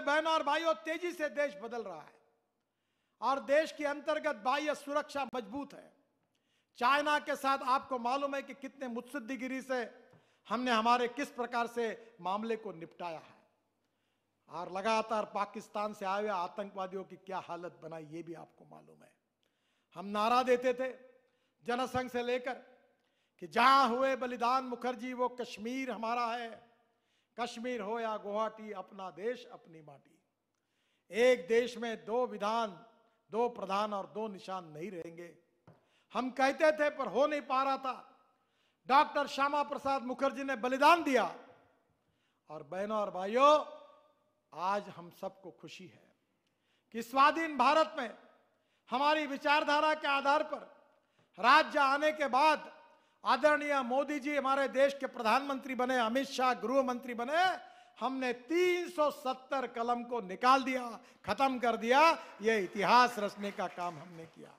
बहनों और भाइयों तेजी से देश बदल रहा है और देश के अंतर्गत बाह्य सुरक्षा मजबूत है चाइना के साथ आपको मालूम है कि कितने मुत्सदिगिरी से हमने हमारे किस प्रकार से मामले को निपटाया है और लगातार पाकिस्तान से आए हुए आतंकवादियों की क्या हालत बनाई ये भी आपको मालूम है हम नारा देते थे जनसंघ से लेकर कि जहां हुए बलिदान मुखर्जी वो कश्मीर हमारा है कश्मीर हो या गुवाहाटी अपना देश अपनी माटी एक देश में दो विधान दो प्रधान और दो निशान नहीं रहेंगे हम कहते थे पर हो नहीं पा रहा था डॉक्टर श्यामा प्रसाद मुखर्जी ने बलिदान दिया और बहनों और भाइयों आज हम सबको खुशी है कि स्वाधीन भारत में हमारी विचारधारा के आधार पर राज्य आने के बाद आदरणीय मोदी जी हमारे देश के प्रधानमंत्री बने अमित शाह गृह मंत्री बने हमने 370 कलम को निकाल दिया खत्म कर दिया यह इतिहास रचने का काम हमने किया